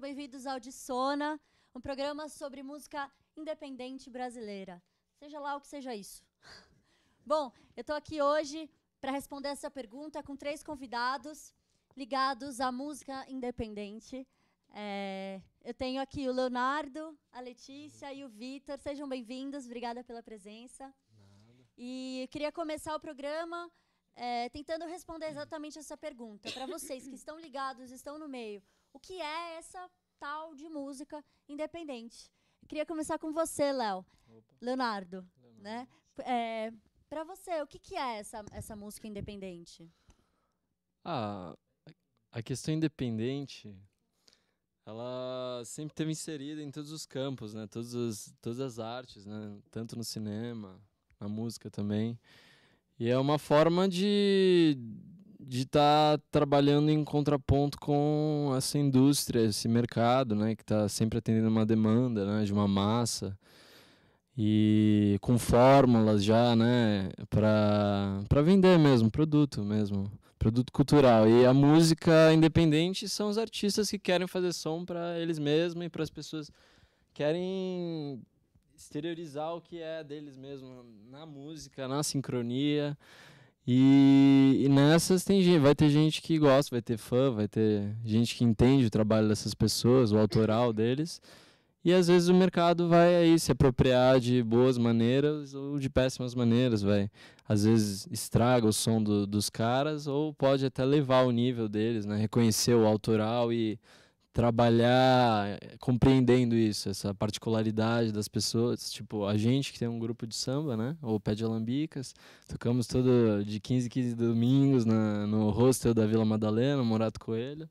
Sejam bem-vindos ao Dissona, um programa sobre música independente brasileira. Seja lá o que seja isso. Bom, eu estou aqui hoje para responder essa pergunta com três convidados ligados à música independente. É, eu tenho aqui o Leonardo, a Letícia e o Vitor. Sejam bem-vindos, obrigada pela presença. Nada. E queria começar o programa é, tentando responder exatamente essa pergunta. Para vocês que estão ligados, estão no meio, o que é essa tal de música independente. Eu queria começar com você, Léo. Leonardo, Leonardo, né? É, para você, o que, que é essa, essa música independente? Ah, a questão independente, ela sempre teve inserida em todos os campos, né? Todas as, todas as artes, né? Tanto no cinema, na música também. E é uma forma de, de estar tá trabalhando em contraponto com essa indústria, esse mercado, né, que está sempre atendendo uma demanda, né, de uma massa e com fórmulas já, né, para para vender mesmo produto mesmo, produto cultural. E a música independente são os artistas que querem fazer som para eles mesmos e para as pessoas querem exteriorizar o que é deles mesmos na música, na sincronia. E, e, nessas tem vai ter gente que gosta, vai ter fã, vai ter gente que entende o trabalho dessas pessoas, o autoral deles. E às vezes o mercado vai aí se apropriar de boas maneiras ou de péssimas maneiras, vai. Às vezes estraga o som do, dos caras ou pode até levar o nível deles, né? Reconhecer o autoral e trabalhar eh, compreendendo isso, essa particularidade das pessoas. Tipo, a gente que tem um grupo de samba, né? Ou Pé de Alambicas, tocamos todo de 15 15 domingos na, no hostel da Vila Madalena, Morato Coelho.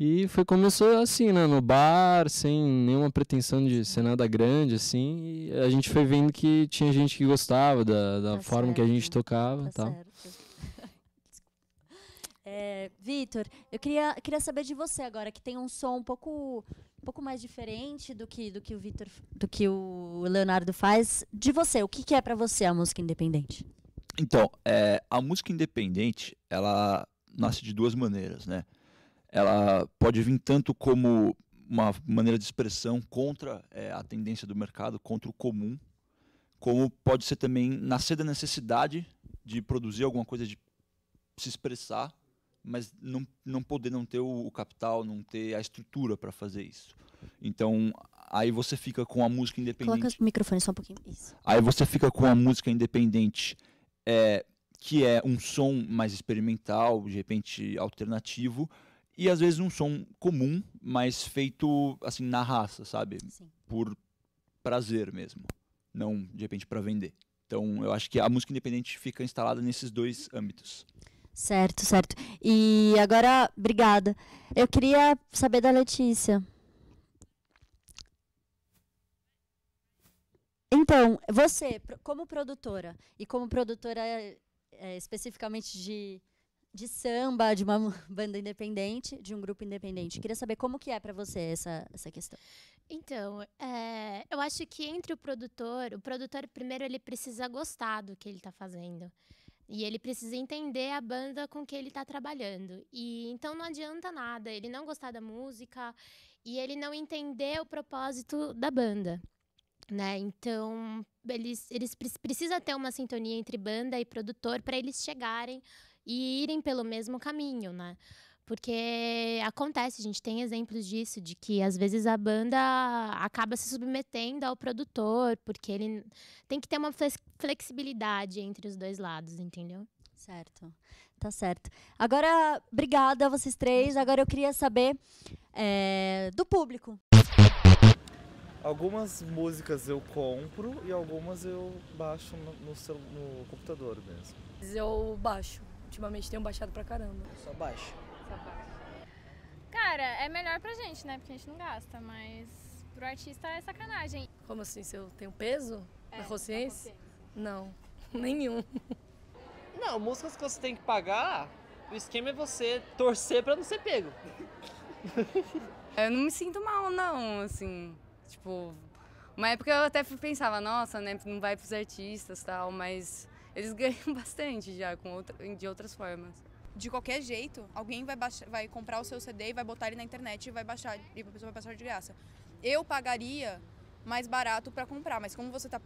E foi começou assim, né, no bar, sem nenhuma pretensão de ser nada grande, assim. a gente foi vendo que tinha gente que gostava da, da tá forma certo. que a gente tocava, tá? Tal. Certo. É, Vitor, eu queria, queria saber de você agora, que tem um som um pouco, um pouco mais diferente do que, do que o Vitor, do que o Leonardo faz. De você, o que, que é para você a música independente? Então, é, a música independente, ela nasce de duas maneiras, né? Ela pode vir tanto como uma maneira de expressão contra é, a tendência do mercado, contra o comum, como pode ser também nascer da necessidade de produzir alguma coisa, de se expressar mas não, não poder não ter o, o capital, não ter a estrutura para fazer isso. Então, aí você fica com a música independente. Coloca o microfone só um pouquinho. Isso. Aí você fica com a música independente, é, que é um som mais experimental, de repente alternativo, e às vezes um som comum, mas feito assim na raça, sabe? Sim. Por prazer mesmo, não de repente para vender. Então, eu acho que a música independente fica instalada nesses dois âmbitos. Certo, certo. E agora, obrigada. Eu queria saber da Letícia. Então, você, como produtora, e como produtora é, é, especificamente de, de samba, de uma banda independente, de um grupo independente, queria saber como que é para você essa, essa questão. Então, é, eu acho que entre o produtor, o produtor primeiro ele precisa gostar do que ele está fazendo. E ele precisa entender a banda com que ele está trabalhando. E então não adianta nada ele não gostar da música e ele não entender o propósito da banda. Né? Então, eles, eles precisa ter uma sintonia entre banda e produtor para eles chegarem e irem pelo mesmo caminho, né? Porque acontece, a gente tem exemplos disso, de que às vezes a banda acaba se submetendo ao produtor, porque ele tem que ter uma flexibilidade entre os dois lados, entendeu? Certo, tá certo. Agora, obrigada a vocês três. Agora eu queria saber é, do público. Algumas músicas eu compro e algumas eu baixo no, no, no computador mesmo. Eu baixo. Ultimamente tenho baixado pra caramba. Eu só baixo essa parte? Cara, é melhor pra gente, né? Porque a gente não gasta, mas pro artista é sacanagem. Como assim? Se eu tenho peso é, na, consciência? na consciência? Não, nenhum. Não, músicas que você tem que pagar, o esquema é você torcer pra não ser pego. eu não me sinto mal, não, assim. Tipo, uma época eu até pensava, nossa, né, não vai pros artistas tal, mas eles ganham bastante já com outra, de outras formas de qualquer jeito, alguém vai, baixar, vai comprar o seu CD e vai botar ele na internet e vai baixar, e a pessoa vai passar de graça. Eu pagaria mais barato para comprar, mas como você tá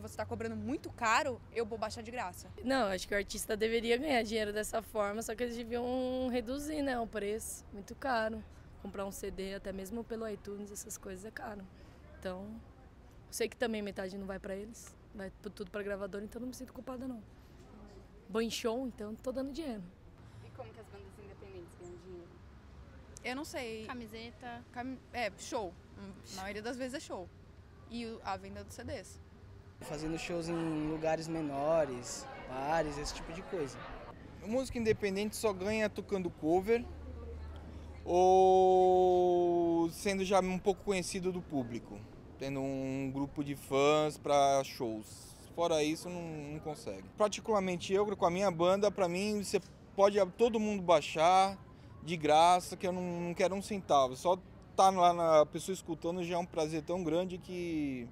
você tá cobrando muito caro, eu vou baixar de graça. Não, acho que o artista deveria ganhar dinheiro dessa forma, só que eles deviam reduzir, né, o preço, muito caro. Comprar um CD até mesmo pelo iTunes, essas coisas é caro. Então, eu sei que também metade não vai para eles, vai tudo para gravador, então não me sinto culpada não. Banho show, então tô dando dinheiro. Como que as bandas independentes ganham dinheiro? Eu não sei. Camiseta. Cam... É, show. Na hum, maioria das vezes é show. E a venda dos CDs. Fazendo shows em lugares menores, bares, esse tipo de coisa. O músico independente só ganha tocando cover ou sendo já um pouco conhecido do público, tendo um grupo de fãs para shows. Fora isso, não, não, consegue. Particularmente eu, com a minha banda, para mim, pode todo mundo baixar de graça, que eu não, não quero um centavo. Só estar tá lá na pessoa escutando já é um prazer tão grande que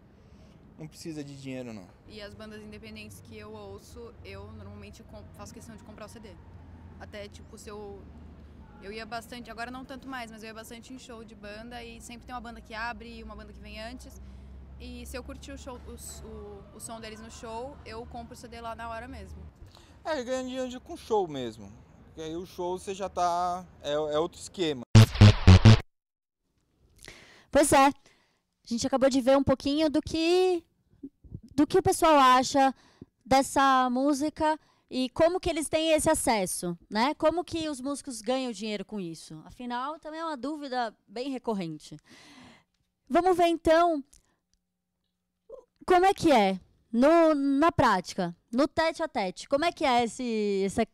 não precisa de dinheiro não. E as bandas independentes que eu ouço, eu normalmente faço questão de comprar o CD. Até tipo se eu eu ia bastante, agora não tanto mais, mas eu ia bastante em show de banda e sempre tem uma banda que abre e uma banda que vem antes. E se eu curtir o, show, o, o, o som deles no show, eu compro o CD lá na hora mesmo. É, ganha dinheiro com show mesmo. Porque aí o show você já tá. É, é outro esquema. Pois é. A gente acabou de ver um pouquinho do que. do que o pessoal acha dessa música e como que eles têm esse acesso, né? Como que os músicos ganham dinheiro com isso? Afinal, também é uma dúvida bem recorrente. Vamos ver então como é que é no, na prática, no tete a tete, como é que é esse, essa,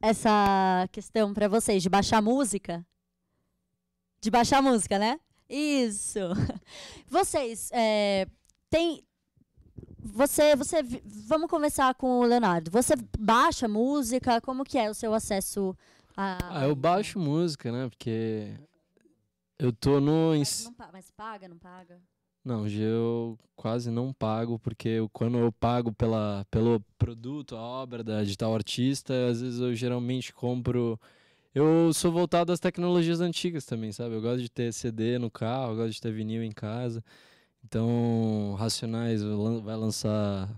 essa questão para vocês de baixar música? De baixar música, né? Isso. Vocês é, tem você você vamos conversar com o Leonardo. Você baixa música? Como que é o seu acesso a? Ah, eu baixo música, né? Porque eu tô no mas, não, mas paga, não paga? Não, hoje eu quase não pago, porque eu, quando eu pago pela, pelo produto, a obra da, de tal artista, às vezes eu geralmente compro. Eu sou voltado às tecnologias antigas também, sabe? Eu gosto de ter CD no carro, eu gosto de ter vinil em casa. Então, Racionais vai lançar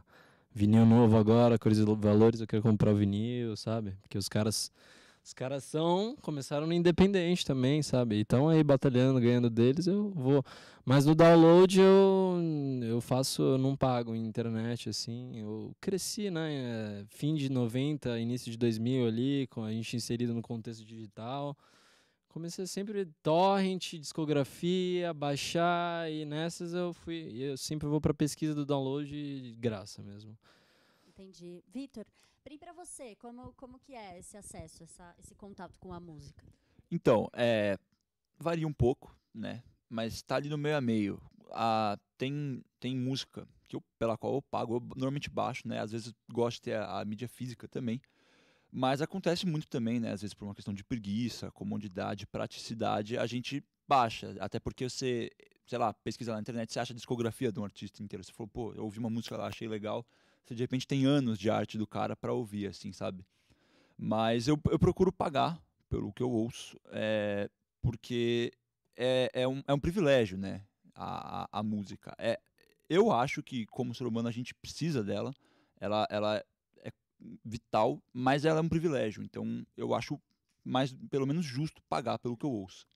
vinil novo agora, Cores e Valores, eu quero comprar vinil, sabe? Porque os caras os caras são. Começaram no independente também, sabe? Então aí batalhando, ganhando deles, eu vou. Mas no download eu, eu faço, eu não pago em internet, assim. Eu cresci, né? Eh, fim de 90, início de 2000 ali, com a gente inserido no contexto digital. Comecei sempre torrent, discografia, baixar, e nessas eu fui. Eu sempre vou para pesquisa do download de graça mesmo. Entendi. Vitor, Prim, para você, como, como que é esse acesso, essa, esse contato com a música? Então, é, varia um pouco, né? Mas está ali no meio a meio. tem, tem música que eu, pela qual eu pago, eu normalmente baixo, né? Às vezes gosto de ter a, a, mídia física também. Mas acontece muito também, né? Às vezes por uma questão de preguiça, comodidade, praticidade, a gente baixa. Até porque você, sei lá, pesquisa na internet, você acha a discografia de um artista inteiro. Você falou, pô, eu ouvi uma música lá, achei legal você de repente tem anos de arte do cara para ouvir, assim, sabe? Mas eu, eu procuro pagar pelo que eu ouço, é, porque é, é, um, é um privilégio, né? A, a, a, música. É, eu acho que, como ser humano, a gente precisa dela. Ela, ela é vital, mas ela é um privilégio. Então, eu acho mais, pelo menos, justo pagar pelo que eu ouço.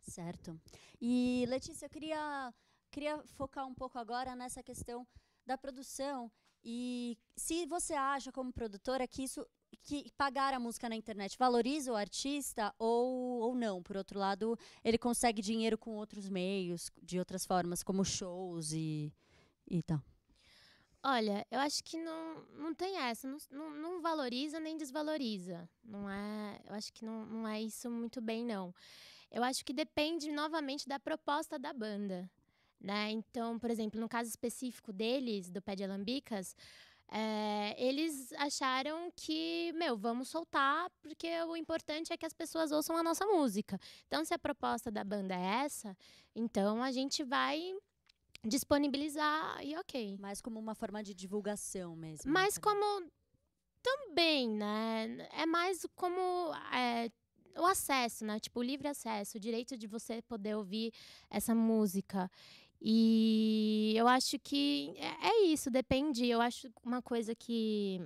Certo. E, Letícia, eu queria, queria focar um pouco agora nessa questão da produção e se você acha, como produtora, que isso que pagar a música na internet valoriza o artista ou, ou não. Por outro lado, ele consegue dinheiro com outros meios, de outras formas, como shows e, e tal. Olha, eu acho que não, não tem essa, não, não, valoriza nem desvaloriza. Não é, eu acho que não, não é isso muito bem, não. Eu acho que depende novamente da proposta da banda. Né? Então, por exemplo, no caso específico deles, do pé de alambicas, é, eles acharam que, meu, vamos soltar, porque o importante é que as pessoas ouçam a nossa música. Então, se a proposta da banda é essa, então a gente vai disponibilizar e ok. Mais como uma forma de divulgação mesmo. Mas né? como também, né? É mais como. É, o acesso, né? Tipo, o livre acesso, o direito de você poder ouvir essa música. E eu acho que é, é, isso, depende. Eu acho uma coisa que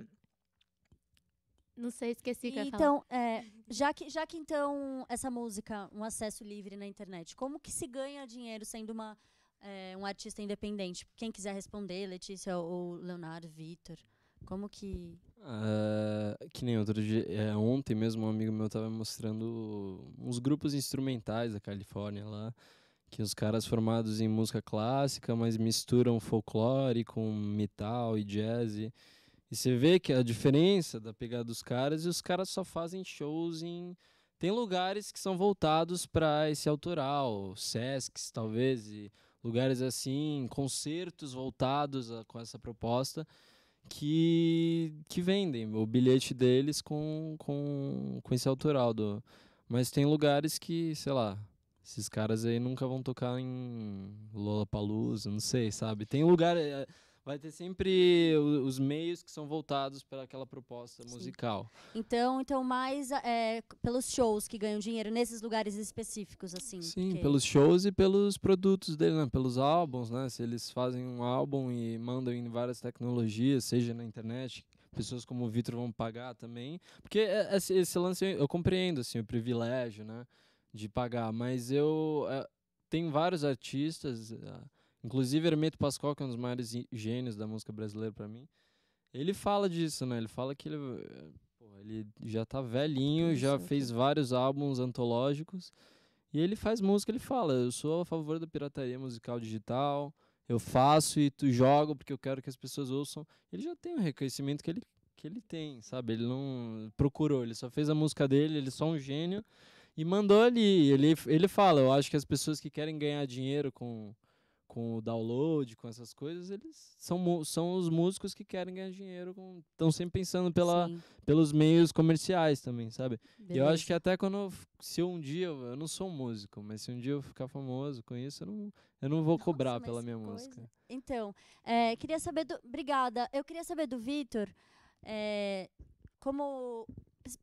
não sei, esqueci que eu Então, é, já que já que então essa música, um acesso livre na internet, como que se ganha dinheiro sendo uma é, um artista independente? Quem quiser responder, Letícia ou Leonardo, Vitor, como que uh, que nem outro dia, é, ontem mesmo um amigo meu estava mostrando uns grupos instrumentais da Califórnia lá que os caras formados em música clássica, mas misturam folclore com metal e jazz. E, você vê que a diferença da pegada dos caras e os caras só fazem shows em tem lugares que são voltados para esse autoral, sescs talvez, e lugares assim, concertos voltados a, com essa proposta que, que vendem o bilhete deles com, com, com esse autoral. Do, mas tem lugares que, sei lá, esses caras aí nunca vão tocar em Lollapalooza, não sei, sabe? Tem lugar... É, vai ter sempre os meios que são voltados para aquela proposta Sim. musical. Então, então mais é, pelos shows que ganham dinheiro nesses lugares específicos, assim. Sim, porque... pelos shows e pelos produtos dele, né? pelos álbuns, né? Se eles fazem um álbum e mandam em várias tecnologias, seja na internet, pessoas como o Vitor vão pagar também. Porque é, é, esse, lance eu, eu compreendo, assim, o privilégio, né? de pagar, mas eu uh, tenho vários artistas, eh, inclusive Hermeto Pascoal, que é um dos maiores gênios da música brasileira para mim. Ele fala disso, né? Ele fala que ele, pô, ele já tá velhinho, já fez vários álbuns antológicos e ele faz música, ele fala, eu sou a favor da pirataria musical digital, eu faço e tu jogo porque eu quero que as pessoas ouçam. Ele já tem o reconhecimento que ele que ele tem, sabe? Ele não procurou, ele só fez a música dele, ele é só um gênio e mandou ali. Ele, ele fala: eu acho que as pessoas que querem ganhar dinheiro com, com o download, com essas coisas, eles são, são os músicos que querem ganhar dinheiro, estão sempre pensando pela, pelos meios comerciais também, sabe? Beleza. E eu acho que até quando, eu, se um dia, eu, eu não sou um músico, mas se um dia eu ficar famoso com isso, eu não, eu não vou Nossa, cobrar pela minha coisa. música. Então, é, queria saber do... Obrigada. Eu queria saber do Vitor, é, como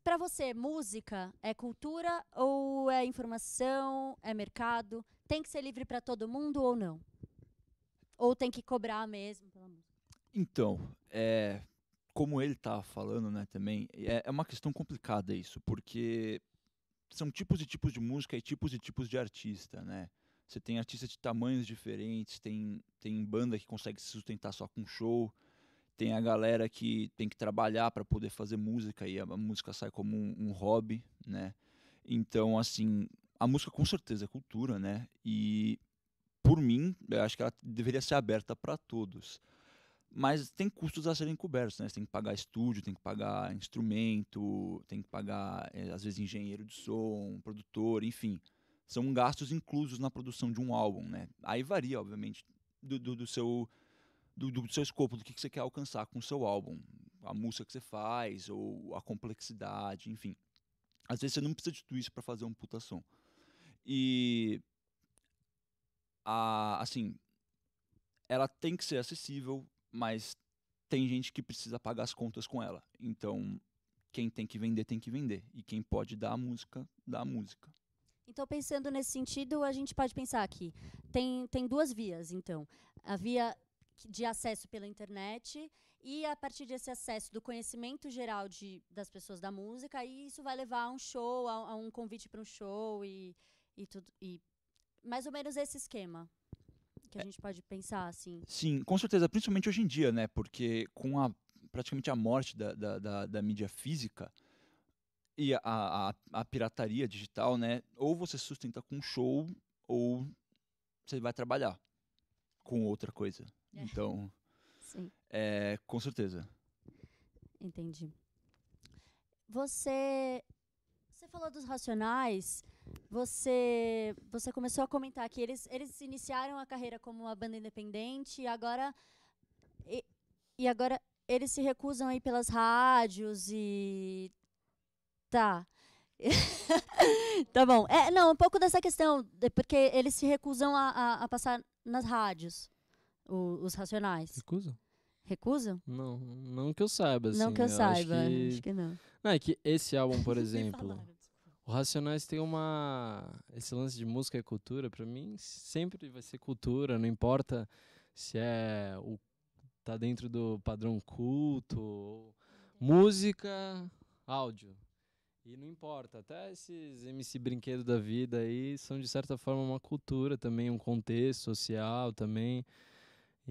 para você, música é cultura ou é informação, é mercado? Tem que ser livre para todo mundo ou não? Ou tem que cobrar mesmo pela música? Então, é, como ele está falando né, também, é, é uma questão complicada isso, porque são tipos e tipos de música e tipos e tipos de artista, né? Você tem artistas de tamanhos diferentes, tem, tem banda que consegue se sustentar só com show, tem a galera que tem que trabalhar para poder fazer música e a música sai como um, um, hobby, né? Então, assim, a música com certeza é cultura, né? E por mim, eu acho que ela deveria ser aberta para todos. Mas tem custos a serem cobertos, né? Você tem que pagar estúdio, tem que pagar instrumento, tem que pagar, eh, às vezes, engenheiro de som, produtor, enfim. São gastos inclusos na produção de um álbum, né? Aí varia, obviamente, do, do, do seu do, do seu escopo, do que, que você quer alcançar com o seu álbum. A música que você faz, ou a complexidade, enfim. Às vezes você não precisa de tudo isso para fazer um puta som. E. A, assim. Ela tem que ser acessível, mas tem gente que precisa pagar as contas com ela. Então, quem tem que vender, tem que vender. E quem pode dar a música, dá a música. Então, pensando nesse sentido, a gente pode pensar que tem, tem duas vias, então. A via de acesso pela internet e a partir desse acesso do conhecimento geral de, das pessoas da música e isso vai levar a um show a, a um convite para um show e, e tudo e mais ou menos esse esquema que a é, gente pode pensar assim sim com certeza principalmente hoje em dia né porque com a praticamente a morte da, da, da, da mídia física e a, a, a pirataria digital né ou você sustenta com um show ou você vai trabalhar com outra coisa é. Então, Sim. É, com certeza. Entendi. Você, você falou dos racionais. Você, você começou a comentar que eles, eles iniciaram a carreira como uma banda independente e agora e, e agora eles se recusam aí pelas rádios e tá. tá bom. É, não, um pouco dessa questão, porque eles se recusam a, a, a passar nas rádios. O, os Racionais. Recusam? Recusam? Não, não que eu saiba. Assim, não que eu, eu saiba, acho que... acho que... não. Não, é que esse álbum, por exemplo, o Racionais tem uma. Esse lance de música e cultura, para mim sempre vai ser cultura, não importa se é o tá dentro do padrão culto, música, áudio. E não importa, até esses MC brinquedo da vida aí são de certa forma uma cultura também, um contexto social também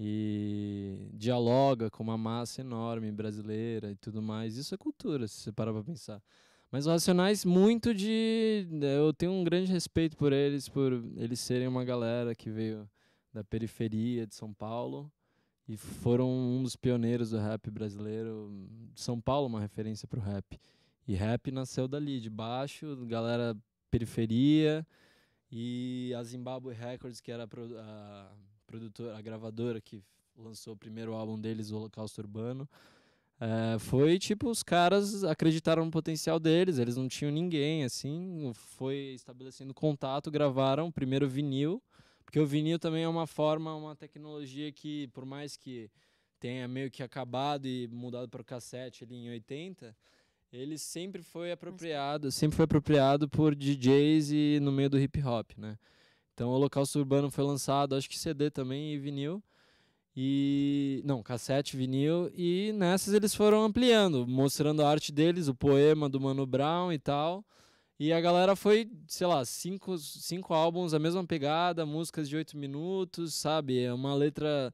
e dialoga com uma massa enorme brasileira e tudo mais. Isso é cultura, se você parar para pensar. Mas os Racionais, muito de. Né, eu tenho um grande respeito por eles, por eles serem uma galera que veio da periferia de São Paulo e foram um dos pioneiros do rap brasileiro. São Paulo, é uma referência para o rap. E rap nasceu dali, de baixo, galera periferia. E a Zimbabwe Records, que era a produtora, a gravadora que lançou o primeiro álbum deles, o Holocausto Urbano. É, foi tipo, os caras acreditaram no potencial deles, eles não tinham ninguém, assim, foi estabelecendo contato, gravaram o primeiro vinil, porque o vinil também é uma forma, uma tecnologia que, por mais que tenha meio que acabado e mudado para o cassete ali em 80, ele sempre foi apropriado, sempre foi apropriado por DJs e no meio do hip hop, né? Então, o Holocausto Urbano foi lançado, acho que CD também e vinil. E. Não, cassete, vinil. E nessas eles foram ampliando, mostrando a arte deles, o poema do Mano Brown e tal. E a galera foi, sei lá, cinco, cinco álbuns, a mesma pegada, músicas de oito minutos, sabe? É uma letra,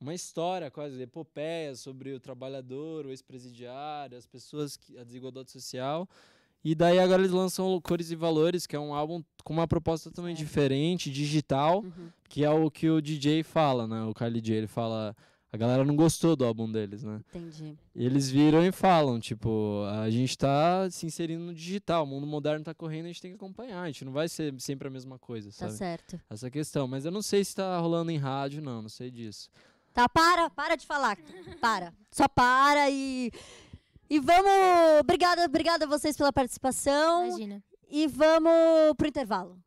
uma história quase, epopeia sobre o trabalhador, o ex-presidiário, as pessoas, que, a desigualdade social. E daí agora eles lançam Cores e Valores, que é um álbum com uma proposta também diferente, digital, uhum. que é o que o DJ fala, né? O Carly J, ele fala... A galera não gostou do álbum deles, né? Entendi. eles viram e falam, tipo, a gente tá se inserindo no digital, o mundo moderno tá correndo, a gente tem que acompanhar, a gente não vai ser sempre a mesma coisa, tá sabe? Tá certo. Essa questão, mas eu não sei se tá rolando em rádio, não, não sei disso. Tá, para, para de falar. Para. Só para e e vamos. Obrigada, obrigada a vocês pela participação. Imagina. E vamos pro intervalo.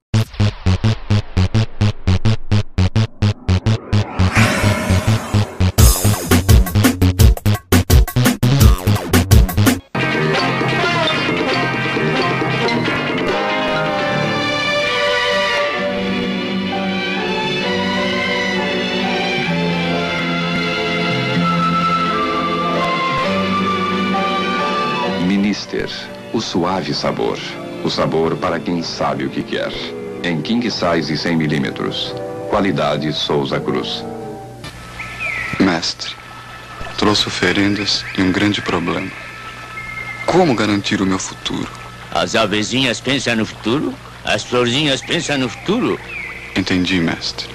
sabor. O sabor para quem sabe o que quer. Em king size 100 milímetros. Qualidade Souza Cruz. Mestre, trouxe oferendas e um grande problema. Como garantir o meu futuro? As avezinhas pensam no futuro? As florzinhas pensam no futuro? Entendi, mestre.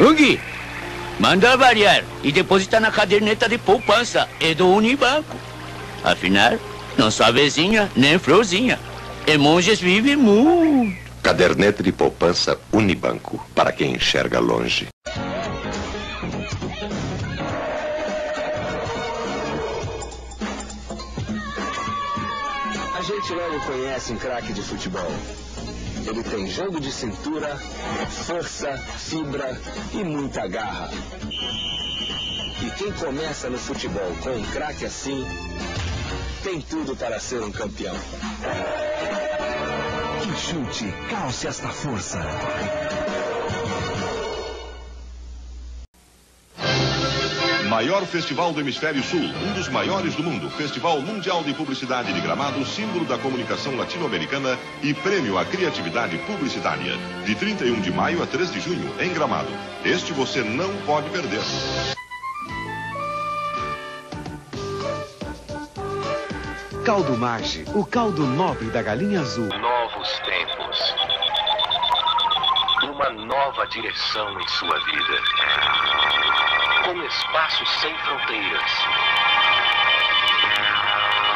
Hugo, manda variar e deposita na caderneta de poupança e do Unibanco. Afinal, não só vizinha, nem florzinha. E monges vivem muito. Caderneta de poupança Unibanco, para quem enxerga longe. A gente logo conhece um craque de futebol. Ele tem jogo de cintura, força, fibra e muita garra. E quem começa no futebol com um craque assim, tem tudo para ser um campeão. Que chute, calce esta força. Maior festival do Hemisfério Sul, um dos maiores do mundo. Festival Mundial de Publicidade de Gramado, símbolo da comunicação latino-americana e prêmio à criatividade publicitária. De 31 de maio a 3 de junho, em Gramado. Este você não pode perder. Caldo Mage, o caldo nobre da galinha azul. Novos tempos. Uma nova direção em sua vida. Com espaço sem fronteiras.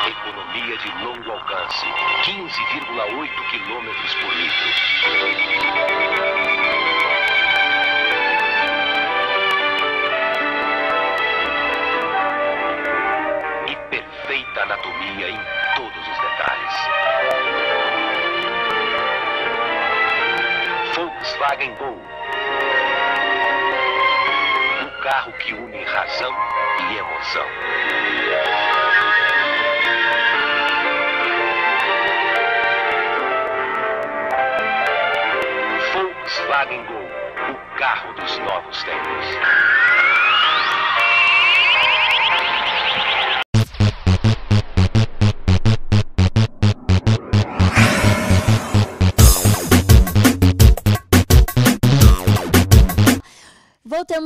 Economia de longo alcance. 15,8 km por litro. sabia em todos os detalhes. Volkswagen Gol. O carro que une razão e emoção. Volkswagen Gol, o carro dos novos tempos.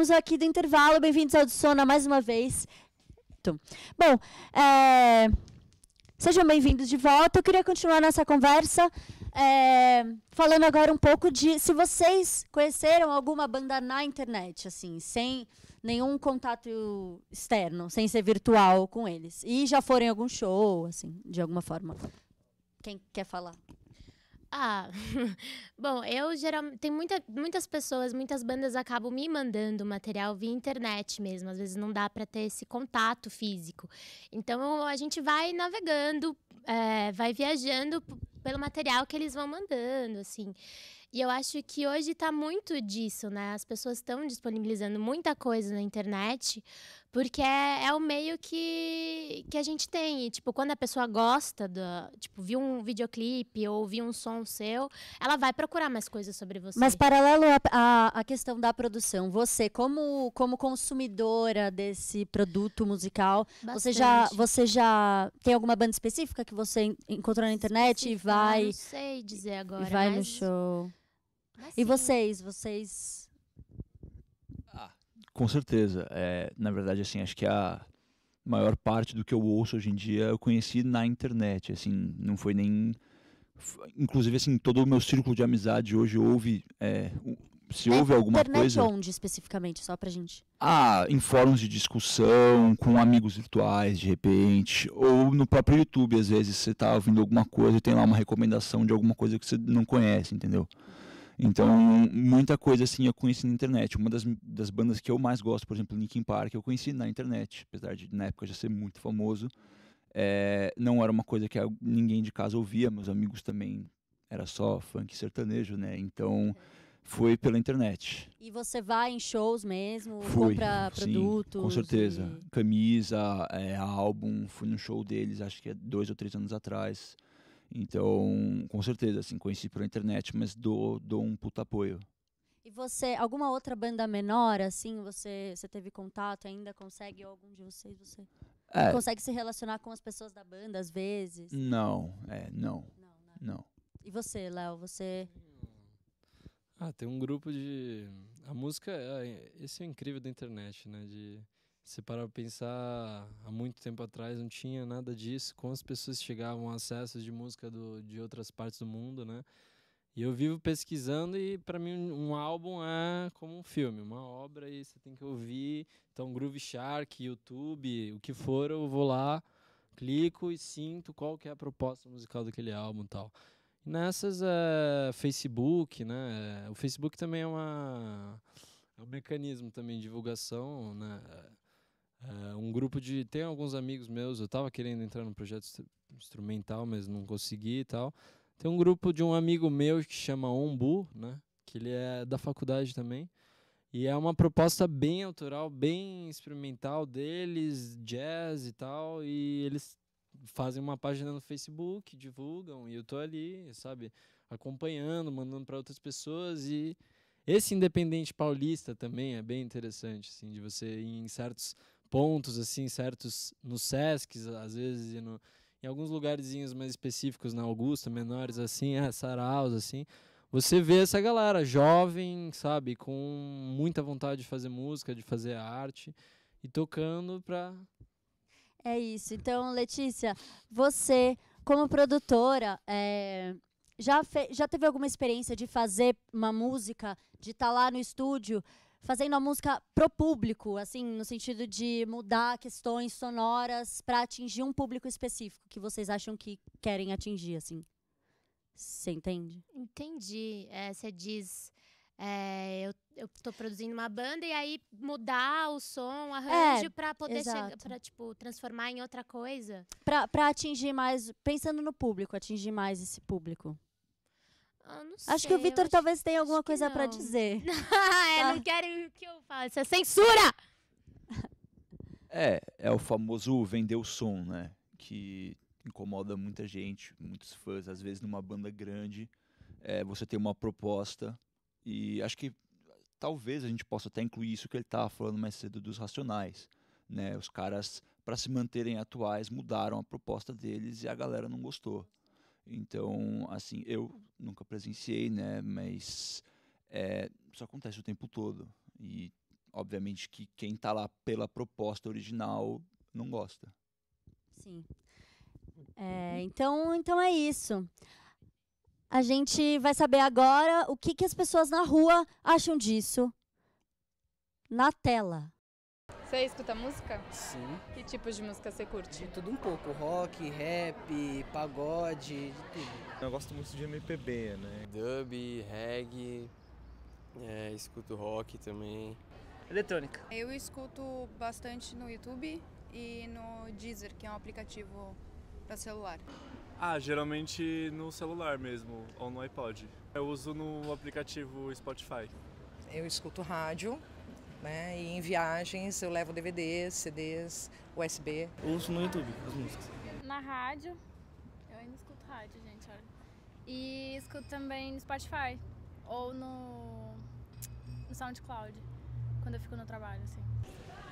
Voltamos aqui do intervalo. Bem-vindos ao Sona mais uma vez. Bom, é, sejam bem-vindos de volta. Eu queria continuar nossa conversa é, falando agora um pouco de se vocês conheceram alguma banda na internet, assim, sem nenhum contato externo, sem ser virtual com eles. E já foram em algum show, assim, de alguma forma. Quem quer falar? Ah, bom, eu geralmente. Tem muita, muitas pessoas, muitas bandas acabam me mandando material via internet mesmo. Às vezes não dá para ter esse contato físico. Então a gente vai navegando, é, vai viajando pelo material que eles vão mandando, assim. E eu acho que hoje está muito disso, né? As pessoas estão disponibilizando muita coisa na internet, porque é, é, o meio que, que a gente tem. E, tipo, quando a pessoa gosta do, tipo, viu um videoclipe ou viu um som seu, ela vai procurar mais coisas sobre você. Mas paralelo à questão da produção, você como como consumidora desse produto musical, Bastante. você já você já tem alguma banda específica que você encontrou na internet e vai? Não sei dizer agora. Vai mas... no show. E vocês, vocês? Ah, com certeza. É, na verdade, assim, acho que a maior parte do que eu ouço hoje em dia eu conheci na internet. Assim, não foi nem inclusive assim todo o meu círculo de amizade hoje houve é, se houve é alguma internet coisa onde especificamente só pra gente ah em fóruns de discussão com amigos virtuais de repente ou no próprio YouTube às vezes você tá ouvindo alguma coisa e tem lá uma recomendação de alguma coisa que você não conhece entendeu então, uhum. muita coisa assim eu conheci na internet. Uma das, das bandas que eu mais gosto, por exemplo, Linkin Park, eu conheci na internet, apesar de na época já ser muito famoso. É, não era uma coisa que ninguém de casa ouvia, meus amigos também era só funk sertanejo, né? Então foi pela internet. E você vai em shows mesmo? Fui, compra sim, produtos? Com certeza. E... Camisa, é, álbum. Fui no show deles, acho que é dois ou três anos atrás. Então, com certeza, assim, conheci pela internet, mas dou, dou um puta apoio. E você, alguma outra banda menor, assim, você, você teve contato ainda? Consegue, ou algum de vocês, você é. consegue se relacionar com as pessoas da banda, às vezes? Não, é, não. Não. não. E você, Léo, você... Ah, tem um grupo de... A música, ah, esse é o incrível da internet, né? De você para pensar, há muito tempo atrás não tinha nada disso, como as pessoas chegavam a acessos de música do, de outras partes do mundo, né? E eu vivo pesquisando e para mim um álbum é como um filme, uma obra e você tem que ouvir. Então Groove Shark, YouTube, o que for, eu vou lá, clico e sinto qual que é a proposta musical daquele álbum, tal. nessas é Facebook, né? O Facebook também é uma é um mecanismo também de divulgação, né? Ah, um grupo de. Tem alguns amigos meus, eu estava querendo entrar no projeto instrumental, mas não consegui e tal. Tem um grupo de um amigo meu que chama Ombu, né? Que ele é da faculdade também. E é uma proposta bem autoral, bem experimental deles, jazz e tal. E eles fazem uma página no Facebook, divulgam, e eu tô ali, sabe, acompanhando, mandando para outras pessoas. E esse independente paulista também é bem interessante, assim, de você ir em certos pontos, assim, certos nos Sesc, às vezes, e no, em alguns lugarzinhos mais específicos, na Augusta, menores, assim, é, Saraus, assim, você vê essa galera jovem, sabe, com muita vontade de fazer música, de fazer arte e tocando pra. É isso. Então, Letícia, você, como produtora, é, já, já teve alguma experiência de fazer uma música, de estar tá lá no estúdio? fazendo a música pro público, assim, no sentido de mudar questões sonoras para atingir um público específico que vocês acham que querem atingir, assim. Você entende? Entendi. É, você diz. É, eu, eu tô produzindo uma banda e aí mudar o som, arranjo é, para poder chegar, pra, tipo, transformar em outra coisa. para atingir mais, pensando no público, atingir mais esse público sei, ah, acho que o Vitor talvez tenha alguma coisa para dizer. é, tá? Não querem que eu fale. Isso é censura! É, é o famoso vender o som, né? Que incomoda muita gente, muitos fãs. Às vezes, numa banda grande, é, você tem uma proposta. E acho que talvez a gente possa até incluir isso que ele estava falando mais cedo dos Racionais. Né? Os caras, para se manterem atuais, mudaram a proposta deles e a galera não gostou. Então, assim, eu nunca presenciei, né? Mas é, isso acontece o tempo todo. E, obviamente, que quem está lá pela proposta original não gosta. Sim. É, então, então é isso. A gente vai saber agora o que, que as pessoas na rua acham disso na tela. Você escuta música? Sim. Que tipos de música você curte? De tudo um pouco, rock, rap, pagode, de tudo. Eu gosto muito de MPB, né? Dub, reggae, é, escuto rock também. Eletrônica. Eu escuto bastante no YouTube e no Deezer, que é um aplicativo para celular. Ah, geralmente no celular mesmo, ou no iPod. Eu uso no aplicativo Spotify. Eu escuto rádio, né? E em viagens eu levo DVDs, CDs, USB. Ouço no YouTube as músicas. Na rádio, eu ainda escuto rádio, gente, olha. E escuto também no Spotify ou no, no SoundCloud, quando eu fico no trabalho, assim.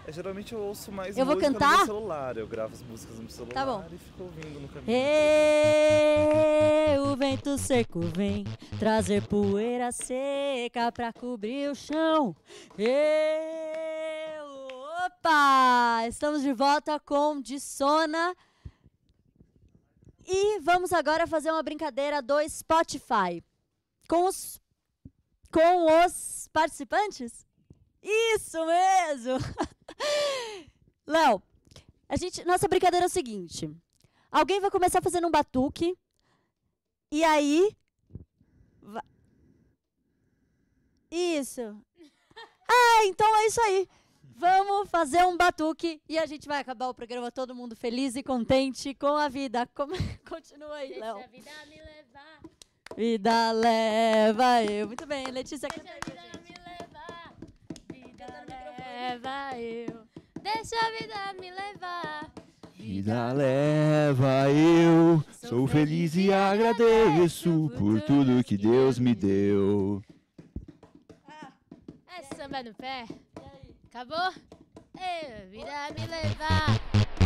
É, geralmente eu ouço mais eu vou cantar? no celular. Eu gravo as músicas no meu celular tá bom. e fico ouvindo no caminho. Ei, o vento seco vem trazer poeira seca pra cobrir o chão. Ei, opa! Estamos de volta com Dissona. E vamos agora fazer uma brincadeira do Spotify. Com os, com os participantes? Isso mesmo! Léo, a gente, nossa brincadeira é o seguinte. Alguém vai começar fazendo um batuque. E aí. Isso. Ah, então é isso aí. Vamos fazer um batuque e a gente vai acabar o programa todo mundo feliz e contente com a vida. Como... Continua aí, Léo. Deixa a vida me levar. Vida leva eu. Muito bem, Letícia. Deixa leva eu. Deixa a vida me levar. Vida leva eu. Sou feliz e agradeço por tudo que Deus me deu. é samba no pé. Acabou? Ei, vida me levar.